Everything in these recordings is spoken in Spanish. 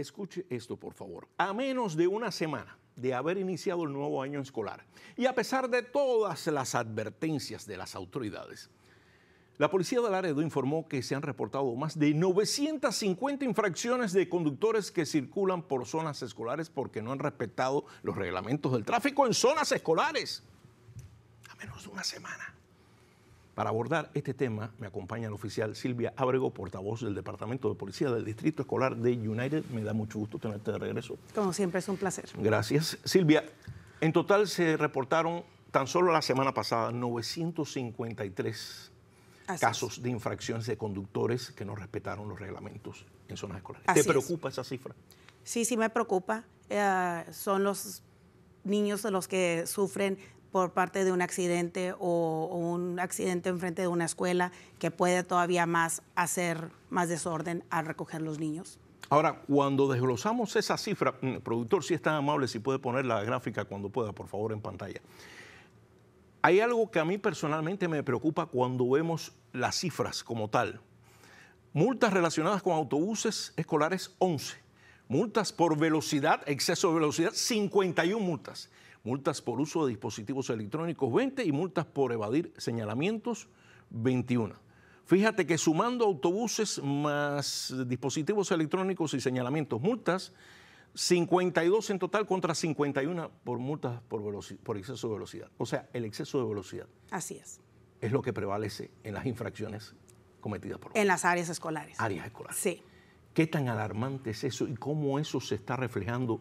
escuche esto por favor, a menos de una semana de haber iniciado el nuevo año escolar y a pesar de todas las advertencias de las autoridades, la policía de Laredo informó que se han reportado más de 950 infracciones de conductores que circulan por zonas escolares porque no han respetado los reglamentos del tráfico en zonas escolares. A menos de una semana. Para abordar este tema me acompaña la oficial Silvia Ábrego, portavoz del Departamento de Policía del Distrito Escolar de United. Me da mucho gusto tenerte de regreso. Como siempre, es un placer. Gracias. Silvia, en total se reportaron tan solo la semana pasada 953 casos de infracciones de conductores que no respetaron los reglamentos en zonas escolares. ¿Te preocupa esa cifra? Sí, sí me preocupa. Eh, son los niños los que sufren por parte de un accidente o, un accidente enfrente de una escuela que puede todavía más hacer más desorden al recoger los niños. Ahora, cuando desglosamos esa cifra, mm, productor, si es tan amable, si puede poner la gráfica cuando pueda, por favor, en pantalla. Hay algo que a mí personalmente me preocupa cuando vemos las cifras como tal. Multas relacionadas con autobuses escolares, 11. Multas por velocidad, exceso de velocidad, 51 multas multas por uso de dispositivos electrónicos 20 y multas por evadir señalamientos 21. Fíjate que sumando autobuses más dispositivos electrónicos y señalamientos, multas, 52 en total contra 51 por multas por, exceso de velocidad. O sea, el exceso de velocidad. Así es. Es lo que prevalece en las infracciones cometidas por... en las áreas escolares. Áreas escolares. Sí. ¿Qué tan alarmante es eso y cómo eso se está reflejando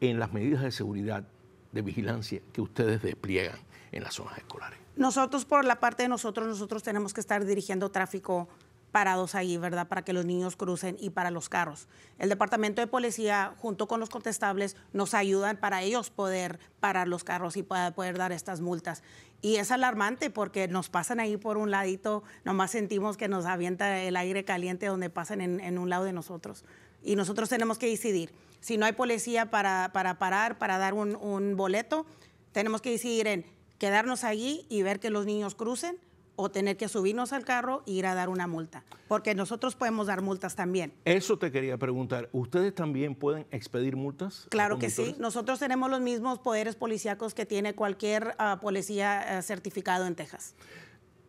en las medidas de seguridad de vigilancia que ustedes despliegan en las zonas escolares? Nosotros, por la parte de nosotros, nosotros tenemos que estar dirigiendo tráfico parados ahí, ¿verdad? Para que los niños crucen y para los carros. El departamento de policía, junto con los contestables, nos ayudan para ellos poder parar los carros y poder dar estas multas. Y es alarmante porque nos pasan ahí por un ladito, nomás sentimos que nos avienta el aire caliente donde pasan en un lado de nosotros y nosotros tenemos que decidir. Si no hay policía para, parar, para dar un, boleto, tenemos que decidir en quedarnos allí y ver que los niños crucen o tener que subirnos al carro e ir a dar una multa, porque nosotros podemos dar multas también. Eso te quería preguntar, ¿ustedes también pueden expedir multas? Claro que sí, nosotros tenemos los mismos poderes policíacos que tiene cualquier ah, policía eh, certificado en Texas.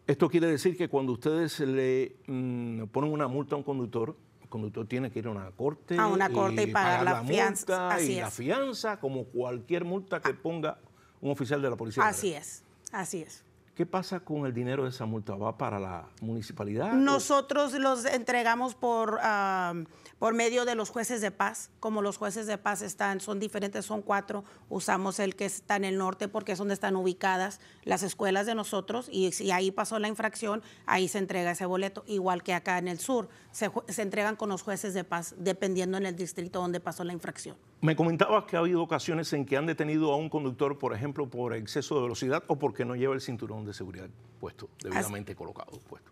Esto quiere decir que cuando ustedes le mm, ponen una multa a un conductor, el conductor tiene que ir a una corte. A una corte y, pagar, la, Multa y la fianza, como cualquier multa que ah. ponga un oficial de la policía. Así es, así es. ¿Qué pasa con el dinero de esa multa? ¿Va para la municipalidad? Nosotros los entregamos por, por medio de los jueces de paz. Como los jueces de paz están, son diferentes, son cuatro. Usamos el que está en el norte porque es donde están ubicadas las escuelas de nosotros y si ahí pasó la infracción, ahí se entrega ese boleto. Igual que acá en el sur, se entregan con los jueces de paz dependiendo en el distrito donde pasó la infracción. Me comentabas que ha habido ocasiones en que han detenido a un conductor, por ejemplo, por exceso de velocidad o porque no lleva el cinturón de seguridad puesto, debidamente colocado. Puesto.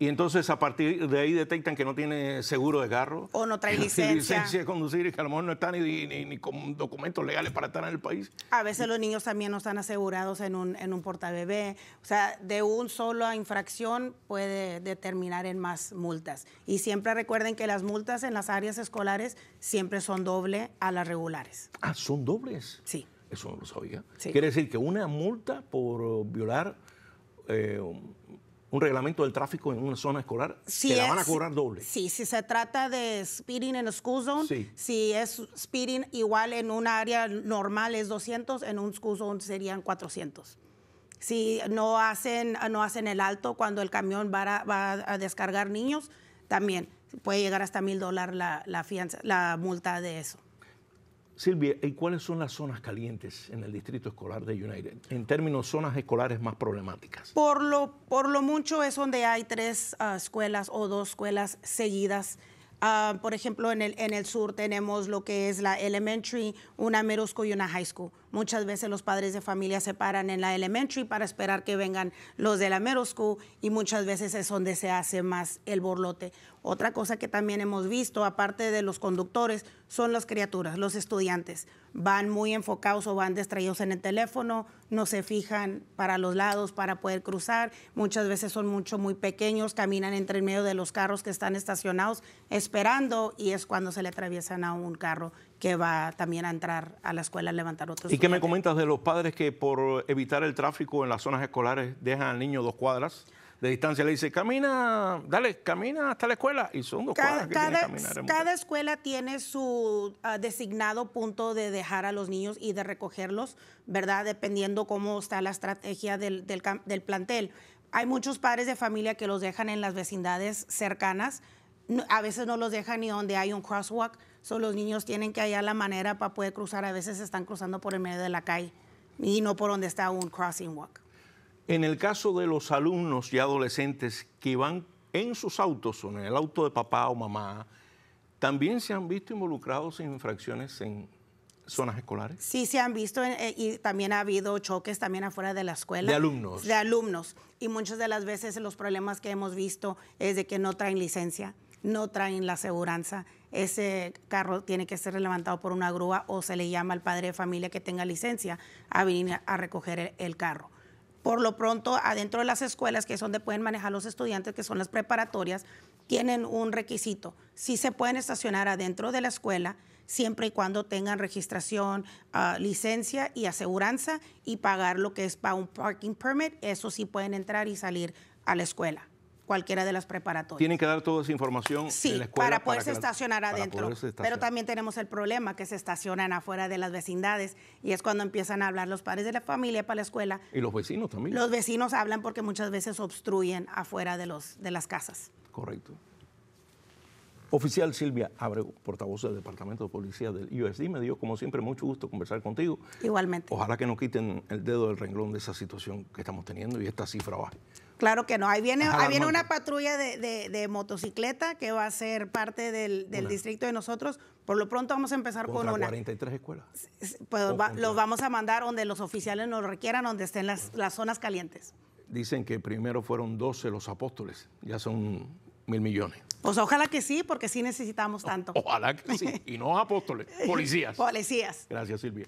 Y entonces a partir de ahí detectan que no tiene seguro de garro. O no trae licencia. licencia de conducir y que a lo mejor no está ni, con documentos legales para estar en el país. A veces los niños también no están asegurados en un, en un portabebé. O sea, de un solo infracción puede determinar en más multas. Y siempre recuerden que las multas en las áreas escolares siempre son doble a las regulares. Ah, son dobles. Sí. Eso no lo sabía. Quiere decir que una multa por violar... Eh, un reglamento del tráfico en una zona escolar, la van a cobrar doble. Sí, si se trata de speeding en school zone, si es speeding igual en un área normal es 200, en un school zone serían 400. Si no hacen, no hacen el alto cuando el camión va a, descargar niños, también puede llegar hasta mil dólares la, fianza, la multa de eso. Silvia, ¿y cuáles son las zonas calientes en el distrito escolar de United? En términos zonas escolares más problemáticas. Por lo, por lo mucho es donde hay tres ah, escuelas o dos escuelas seguidas. Ah, por ejemplo, en el, en el sur tenemos lo que es la elementary, una middle school y una high school. Muchas veces los padres de familia se paran en la elementary para esperar que vengan los de la middle school y muchas veces es donde se hace más el borlote. Otra cosa que también hemos visto, aparte de los conductores, son las criaturas, los estudiantes. Van muy enfocados o van distraídos en el teléfono, no se fijan para los lados para poder cruzar. Muchas veces son mucho muy pequeños, caminan entre el medio de los carros que están estacionados esperando y es cuando se le atraviesan a un carro que va también a entrar a la escuela a levantar otros. ¿Y qué me comentas de los padres que por evitar el tráfico en las zonas escolares dejan al niño dos cuadras? de distancia le dice, camina, dale, camina hasta la escuela. Y son dos cada, cada, que cada escuela tiene su ah, designado punto de dejar a los niños y de recogerlos, ¿verdad? Dependiendo cómo está la estrategia del, del plantel. Hay muchos padres de familia que los dejan en las vecindades cercanas a veces no los dejan ni donde hay un crosswalk, so los niños tienen que hallar la manera para poder cruzar, a veces están cruzando por el medio de la calle y no por donde está un crossing walk. En el caso de los alumnos y adolescentes que van en sus autos o en el auto de papá o mamá, ¿también se han visto involucrados en infracciones en zonas escolares? Sí, se han visto eh, y también ha habido choques también afuera de la escuela. De alumnos. De alumnos. Y muchas de las veces los problemas que hemos visto es de que no traen licencia no traen la aseguranza. Ese carro tiene que ser levantado por una grúa o se le llama al padre de familia que tenga licencia a venir a recoger el carro por lo pronto adentro de las escuelas, que es donde pueden manejar los estudiantes, que son las preparatorias, tienen un requisito. si se pueden estacionar adentro de la escuela siempre y cuando tengan registración, ah, licencia y aseguranza y pagar lo que es para un parking permit. Eso sí pueden entrar y salir a la escuela cualquiera de las preparatorias. Tienen que dar toda esa información sí, la escuela para poderse estacionar adentro. Pero también tenemos el problema que se estacionan afuera de las vecindades y es cuando empiezan a hablar los padres de la familia para la escuela. Y los vecinos también. Los vecinos hablan porque muchas veces obstruyen afuera de, los, de las casas. Correcto. Oficial Silvia Abreu, portavoz del Departamento de Policía del USD, me dio como siempre mucho gusto conversar contigo. Igualmente. Ojalá que no quiten el dedo del renglón de esa situación que estamos teniendo y esta cifra baja. Claro que no. Ahí viene, viene una patrulla de, motocicleta que va a ser parte del, distrito de nosotros. Por lo pronto vamos a empezar con una. 43 escuelas. Pues los vamos a mandar donde los oficiales nos requieran, donde estén las, las zonas calientes. Dicen que primero fueron 12 los apóstoles, ya son mil millones. O sea, ojalá que sí, porque sí necesitamos tanto. ojalá que sí. Y no apóstoles, policías. policías. Gracias, Silvia.